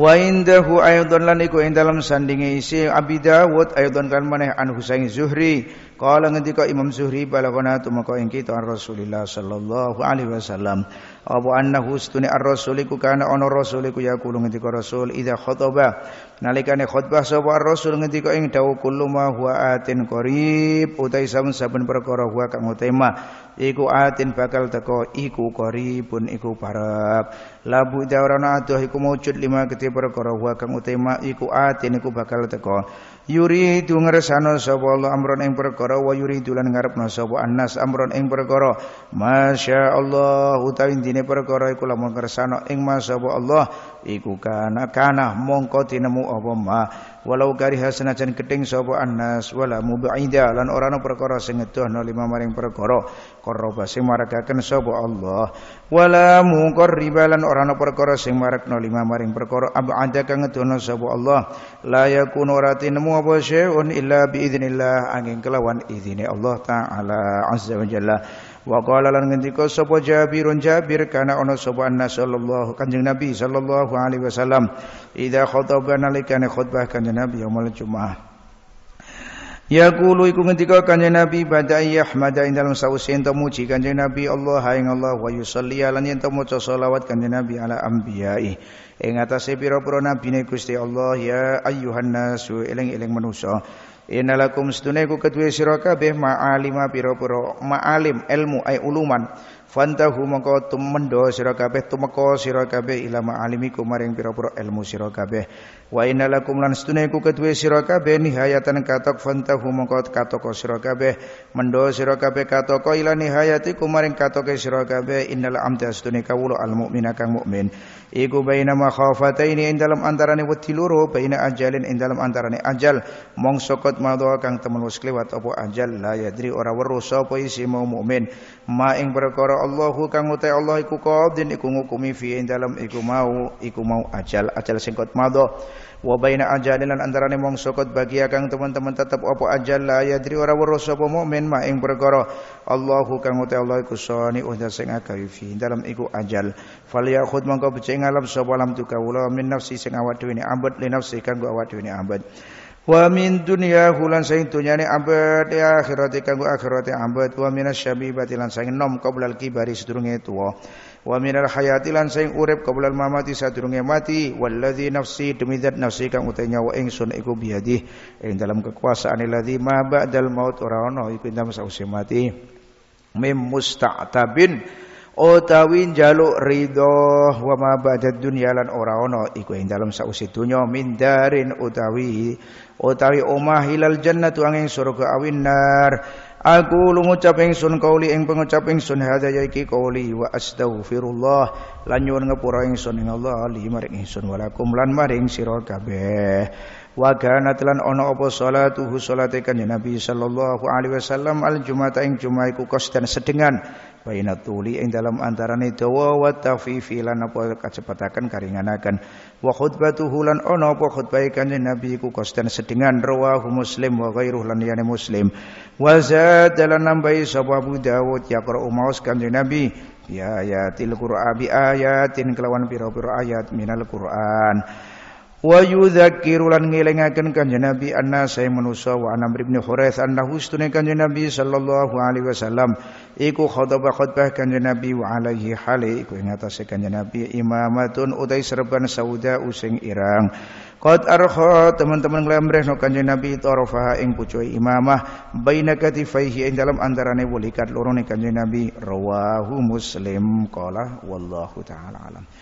Wa indahu aydan lan iku ing dalam sandinge isi Abi Dawud aydan kan maneh an Husain Zuhri qala ngendika Imam Zuhri balagana tumeka ing kita Rasulillah sallallahu alaihi wasallam apa annahu stune ar-rasuliku kana ana rasuliku yaqulu ngendika rasul idza khataba nalikane khutbah sapa Rasul ngendika ing dawuh kullu ma huwa atin qarib utai saben sabun perkara huwa kang utema iku atin bakal teko iku qaribun iku parab labu da ora ana iku mujud lima keti perkara huwa kang utema iku atin iku bakal teko yuridu ngersano sapa Allah amron ing perkara wa yuridu lan ngarepno sapa annas amron ing perkara masyaallah utawi dine perkara iku lamun ngersano ing mas Allah iku kana kana mongko tinemu apa ma walau kariha senajan keting sapa annas wala mubaida lan ora ana perkara sing ngedohno lima maring perkara qarraba sing marakaken sapa Allah wala muqarriba lan ora ana perkara sing marakno lima maring perkara abada kang ngedohno sapa Allah la yakun ora tinemu apa syai'un illa angin kelawan izine Allah taala azza wa jalla Wa qala lan ngendika sapa Jabirun Jabir kana ana sapa anna sallallahu Kanjeng Nabi sallallahu alaihi wasallam ida khotbah nalikane khutbah Kanjeng Nabi yaumul ya Yaqulu iku ngendika Kanjeng Nabi badai yahmada ing dalam sawise ento muji Kanjeng Nabi Allah ing Allah wa yusalli lan ento maca selawat Kanjeng Nabi ala anbiya'i ing atase pira-pira nabine Gusti Allah ya ayyuhan nasu eling-eling manusa Innalakum setune ku kedue sira kabeh ma'alima pira-pira ma'alim ilmu ay uluman fantahu mongko tumendo siroka kabeh tumeka siroka kabeh ila ma'alimikum maring pira-pira ilmu siroka kabeh Wa inna lakum lan setune iku kedue sira nihayatan katok fantahu mongko katoko sira kabeh mendo sira kabeh katoko ila nihayati kumaring katoke sira kabeh innal amda setune kawulo al mukmina kang mukmin iku baina ini indalam dalem antarane wedi luru baina ajalin indalam dalem antarane ajal Mong sokot madha kang temen wis kliwat ajal la yadri ora weruh sapa isi mau mukmin ma ing perkara Allahu kang uta Allah iku qadin iku ngukumi fi ing iku mau iku mau ajal ajal singkot mado wa baina ajalin antara antarane wong sokot bagi akang teman-teman tetep apa ajal la yadri ora weruh sapa mukmin mak ing perkara Allahu kang uta Allah iku sani uta sing agawe fi dalam iku ajal falyakhud mangko becik ngalap sapa lam tukawula min nafsi sing awak dhewe ne ambet li nafsi kanggo awak dhewe ne ambet Wa min dunya hulan saing dunyane abad ya akhirat kanggo akhirat abad wa asyabi batilan saing nom qoblal kibari sedurunge tuwa wa minal hayati lan saing urip qabla mamati sadurunge mati wallazi nafsi demi zat nafsi kang uta nyawa ingsun iku biadi ing dalam kekuasaane ladzi ma ba'dal maut ora ana iku dalam sause mati mim musta'tabin utawi njaluk ridho wa ma ba'dad dunya lan ora ana iku ing dalam sause dunya mindarin utawi utawi omah hilal jannatu angin surga awin nar Aku lu ngucap ingsun kauli ing pengucap ingsun hadza ya iki kauli wa astaghfirullah lan nyuwun ngapura ingsun ing Allah ali maring ingsun walakum lan maring sira kabeh. Wa kanat lan ana apa salatuhu salate kanjeng Nabi sallallahu alaihi wasallam al jumata ing jumah iku kos dan sedengan baina tuli ing dalam antarane dawa wa tafifi lan apa kacepetaken karinganaken wa khutbatuhu lan ono apa khutbah kanjen nabi ku kosten sedengan rawahu muslim wa ghairuhu lan yani muslim wa zat lan nambai sapa Abu Dawud ya qra kanjen nabi ya ayatil qur'an bi ayatin kelawan pira-pira ayat minal qur'an wa yudzakiru lan ngelingaken kanjeng Nabi saya manusa wa anam Amr ibn Hurairah annahu stune kanjeng Nabi sallallahu alaihi wasallam iku khotbah khotbah kanjeng Nabi wa alaihi hali iku ing atase kanjeng Nabi imamatun utai serban sauda using irang Qad arha teman-teman nglemreh no kanjeng Nabi tarafaha ing pucuke imamah baina katifaihi ing dalam antara wulikat loro ne kanjeng Nabi rawahu Muslim qala wallahu taala alam